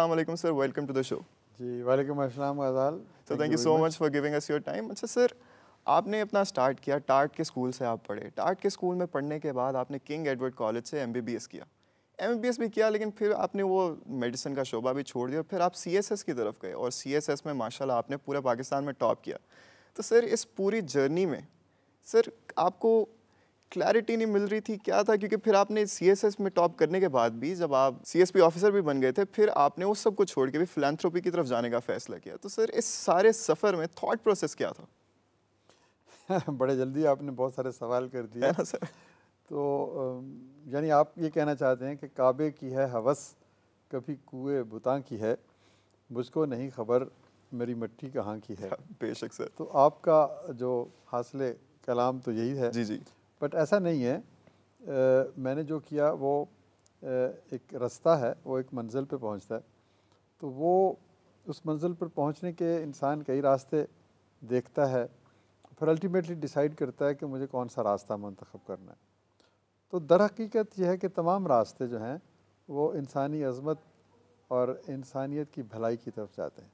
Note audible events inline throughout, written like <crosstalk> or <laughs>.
Assalamualaikum sir, welcome to the show. जी वालेकुम अस्सलाम Ghazal so thank you so much for giving us your time अच्छा sir आपने अपना start किया टार्ट के स्कूल से आप पढ़े टार्ट के स्कूल में पढ़ने के बाद आपने किंग एडवर्ड कॉलेज से एमबीबीएस किया एमबीबीएस भी किया लेकिन फिर आपने वो मेडिसिन का शोबा भी छोड़ दिया फिर आप सीएसएस की तरफ गए और सीएसएस में माशाल्लाह आपने पूरे पाकिस्तान में टॉप किया तो सर इस पूरी जर्नी में सर आपको क्लैरिटी नहीं मिल रही थी क्या था क्योंकि फिर आपने सीएसएस में टॉप करने के बाद भी जब आप सीएसपी ऑफिसर भी बन गए थे फिर आपने उस सब को छोड़ के भी फिलानथ्रोपी की तरफ जाने का फैसला किया तो सर इस सारे सफ़र में थाट प्रोसेस क्या था <laughs> बड़े जल्दी आपने बहुत सारे सवाल कर दिए ना सर तो यानी आप ये कहना चाहते हैं कि काबे की है हवस कभी कुएँ बुता की है मुझको नहीं खबर मेरी मट्टी कहाँ की है <laughs> बेशक सर तो आपका जो हासिल कलाम तो यही है जी जी बट ऐसा नहीं है आ, मैंने जो किया वो आ, एक रास्ता है वो एक मंजिल पे पहुंचता है तो वो उस मंजिल पर पहुंचने के इंसान कई रास्ते देखता है फिर अल्टीमेटली डिसाइड करता है कि मुझे कौन सा रास्ता मंतखब करना है तो दर हकीकत यह है कि तमाम रास्ते जो हैं वो इंसानी अजमत और इंसानियत की भलाई की तरफ जाते हैं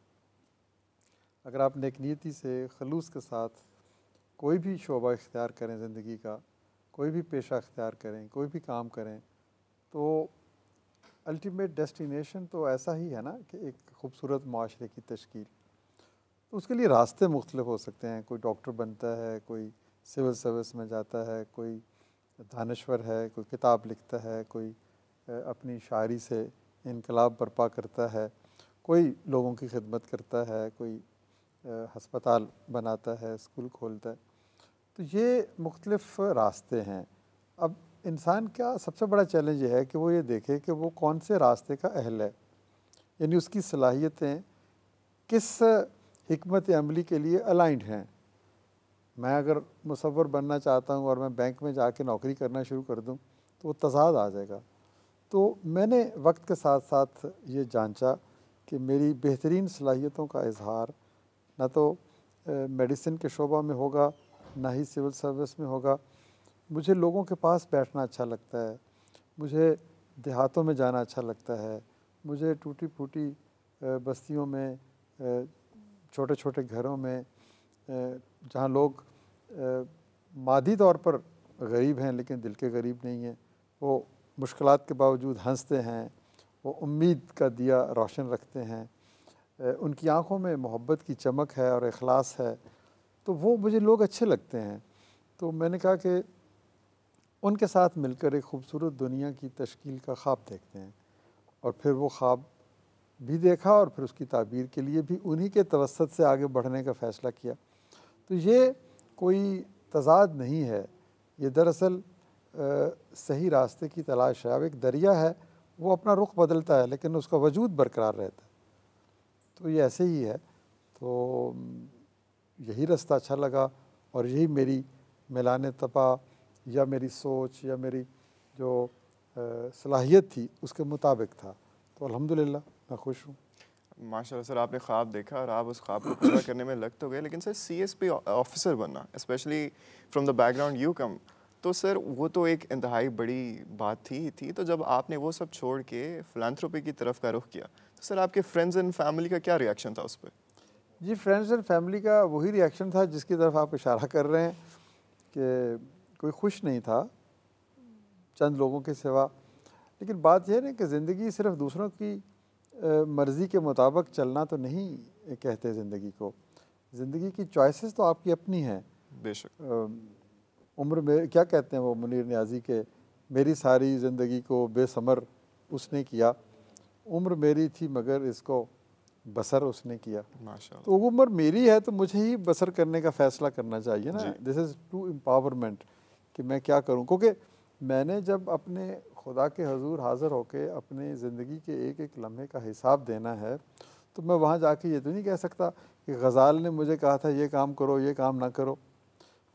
अगर आप नेकनीति से खलूस के साथ कोई भी शोबा इख्तियार करें ज़िंदगी का कोई भी पेशा इख्तियार करें कोई भी काम करें तो अल्टीमेट डेस्टिनेशन तो ऐसा ही है ना कि एक खूबसूरत माशरे की तश्कील तो उसके लिए रास्ते मुख्तलिफ हो सकते हैं कोई डॉक्टर बनता है कोई सिविल सर्विस में जाता है कोई दानश्वर है कोई किताब लिखता है कोई अपनी शायरी से इनकलाब बरपा करता है कोई लोगों की खिदमत करता है कोई हस्पताल बनाता है स्कूल खोलता है तो ये मुख्तलफ़ रास्ते हैं अब इंसान का सबसे बड़ा चैलेंज यह है कि वो ये देखे कि वो कौन से रास्ते का अहल है यानी उसकी सलाहियतें किस हमत अमली के लिए अलाइंड हैं मैं अगर मुसवर बनना चाहता हूँ और मैं बैंक में जा कर नौकरी करना शुरू कर दूँ तो वो तजाद आ जाएगा तो मैंने वक्त के साथ साथ ये जांचा कि मेरी बेहतरीन सलाहियतों का इजहार न तो मेडिसिन के शोबा में होगा ना ही सिविल सर्विस में होगा मुझे लोगों के पास बैठना अच्छा लगता है मुझे देहातों में जाना अच्छा लगता है मुझे टूटी फूटी बस्तियों में छोटे छोटे घरों में जहाँ लोग मादी तौर पर गरीब हैं लेकिन दिल के गरीब नहीं हैं वो मुश्किल के बावजूद हंसते हैं वो उम्मीद का दिया रोशन रखते हैं उनकी आँखों में मोहब्बत की चमक है और अखलास है तो वो मुझे लोग अच्छे लगते हैं तो मैंने कहा कि उनके साथ मिलकर एक खूबसूरत दुनिया की तश्कील का ख्वाब देखते हैं और फिर वो ख्वाब भी देखा और फिर उसकी ताबीर के लिए भी उन्हीं के तवसत से आगे बढ़ने का फ़ैसला किया तो ये कोई तजाद नहीं है ये दरअसल सही रास्ते की तलाश है अब एक दरिया है वो अपना रुख बदलता है लेकिन उसका वजूद बरकरार रहता है तो ये ऐसे ही है तो यही रास्ता अच्छा लगा और यही मेरी मिलान तपा या मेरी सोच या मेरी जो सलाहियत थी उसके मुताबिक था तो अल्हम्दुलिल्लाह मैं खुश हूँ माशाल्लाह सर आपने ख्वाब देखा और आप उस ख्वाब को पूरा करने में लग तो गए लेकिन सर सीएसपी ऑफिसर बनना specially from the background you come तो सर वो तो एक इंतहाई बड़ी बात थी थी तो जब आपने वो सब छोड़ के फिलानथ्रोपी की तरफ का रुख किया तो सर आपके फ्रेंड्स एंड फैमिली का क्या रिएक्शन था उस पर जी फ्रेंड्स एंड फैमिली का वही रिएक्शन था जिसकी तरफ आप इशारा कर रहे हैं कि कोई खुश नहीं था चंद लोगों के सिवा लेकिन बात यह है कि ज़िंदगी सिर्फ दूसरों की मर्ज़ी के मुताबिक चलना तो नहीं कहते ज़िंदगी को ज़िंदगी की चॉइसेस तो आपकी अपनी हैं बेशक उम्र में क्या कहते हैं वो मुनीर न्याजी के मेरी सारी ज़िंदगी को बेसमर उसने किया उम्र मेरी थी मगर इसको बसर उसने किया तो वो उम्र मेरी है तो मुझे ही बसर करने का फैसला करना चाहिए ना दिस इज़ टू एम्पावरमेंट कि मैं क्या करूँ क्योंकि मैंने जब अपने खुदा के हजूर हाजिर होकर अपने ज़िंदगी के एक एक लम्हे का हिसाब देना है तो मैं वहाँ जाके ये तो नहीं कह सकता कि गज़ाल ने मुझे कहा था ये काम करो ये काम ना करो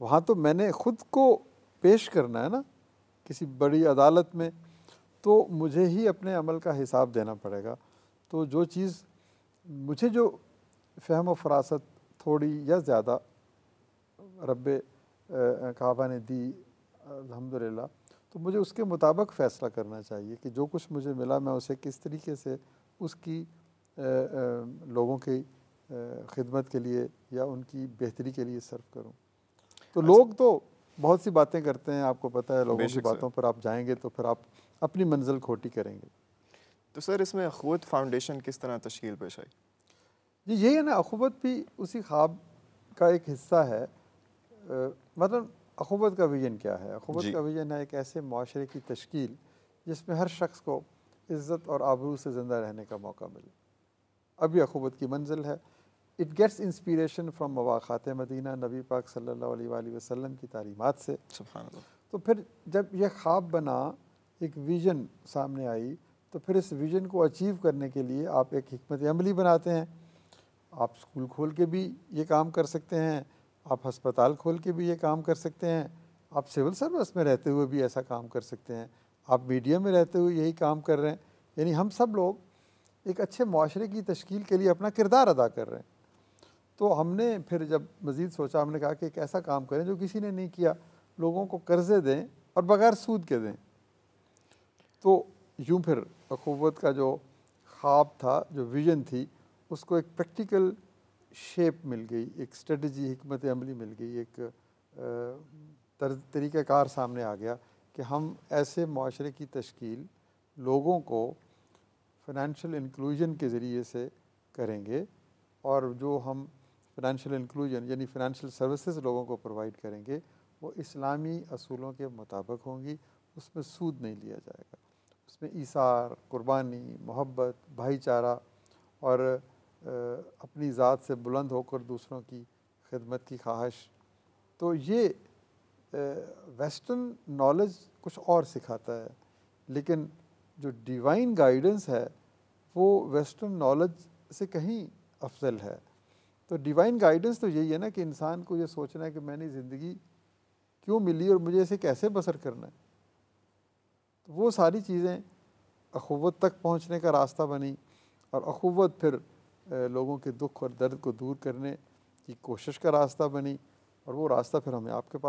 वहाँ तो मैंने ख़ुद को पेश करना है ना किसी बड़ी अदालत में तो मुझे ही अपने अमल का हिसाब देना पड़ेगा तो जो चीज़ मुझे जो फहम और फरासत थोड़ी या ज़्यादा रब कहवा ने दी अल्हम्दुलिल्लाह तो मुझे उसके मुताबिक फ़ैसला करना चाहिए कि जो कुछ मुझे मिला मैं उसे किस तरीके से उसकी आ, आ, लोगों की खिदमत के लिए या उनकी बेहतरी के लिए सर्व करूं तो अच्छा। लोग तो बहुत सी बातें करते हैं आपको पता है लोगों की बातों पर आप जाएंगे तो फिर आप अपनी मंजिल खोटी करेंगे तो सर इसमें अखवत फाउंडेशन किस तरह तश्ील पेश आई जी यही है ना अखवत भी उसी ख्वाब का एक हिस्सा है आ, मतलब अखवत का विजन क्या है अखवत का विजन है एक ऐसे माशरे की तश्ील जिसमें हर शख्स को इज़्ज़त और आबरू से ज़िंदा रहने का मौका मिले अभी अखवत की मंजिल है इट गेट्स इंस्पिरेशन फ्राम मवाखात मदीना नबी पाक सल्ला वसलम की तालीमत से तो फिर जब यह ख्वाब बना एक विजन सामने आई तो फिर इस विज़न को अचीव करने के लिए आप एक हमत अमली बनाते हैं आप स्कूल खोल के भी ये काम कर सकते हैं आप हस्पताल खोल के भी ये काम कर सकते हैं आप सिविल सर्विस में रहते हुए भी ऐसा काम कर सकते हैं आप मीडिया में रहते हुए यही काम कर रहे हैं यानी हम सब लोग एक अच्छे माशरे की तश्ील के लिए अपना किरदार अदा कर रहे हैं तो हमने फिर जब मज़ीद सोचा हमने कहा कि एक ऐसा काम करें जो किसी ने नहीं किया लोगों को कर्ज़े दें और बगैर सूद के दें तो यूँ फिर अखूवत का जो ख्वाब था जो विजन थी उसको एक प्रैक्टिकल शेप मिल गई एक स्ट्रेटजी हमत अमली मिल गई एक तरीक़ाकार सामने आ गया कि हम ऐसे माशरे की तश्कील लोगों को फाइनेंशियल इंक्लूजन के ज़रिए से करेंगे और जो हम फाइनेंशियल इंक्लूजन यानी फ़ाइनेंशियल सर्विसेज लोगों को प्रोवाइड करेंगे वो इस्लामी असूलों के मुताबिक होंगी उसमें सूद नहीं लिया जाएगा इसमें ईसार कुर्बानी मोहब्बत भाईचारा और अपनी ज़ात से बुलंद होकर दूसरों की खिदमत की ख्वाहिश तो ये वेस्टर्न नॉलेज कुछ और सिखाता है लेकिन जो डिवाइन गाइडेंस है वो वेस्टर्न नॉलेज से कहीं अफजल है तो डिवाइन गाइडेंस तो यही है ना कि इंसान को ये सोचना है कि मैंने ज़िंदगी क्यों मिली और मुझे इसे कैसे बसर करना है तो वो सारी चीज़ें अखवत तक पहुँचने का रास्ता बनी और अख़ुवत फिर लोगों के दुख और दर्द को दूर करने की कोशिश का रास्ता बनी और वो रास्ता फिर हमें आपके पास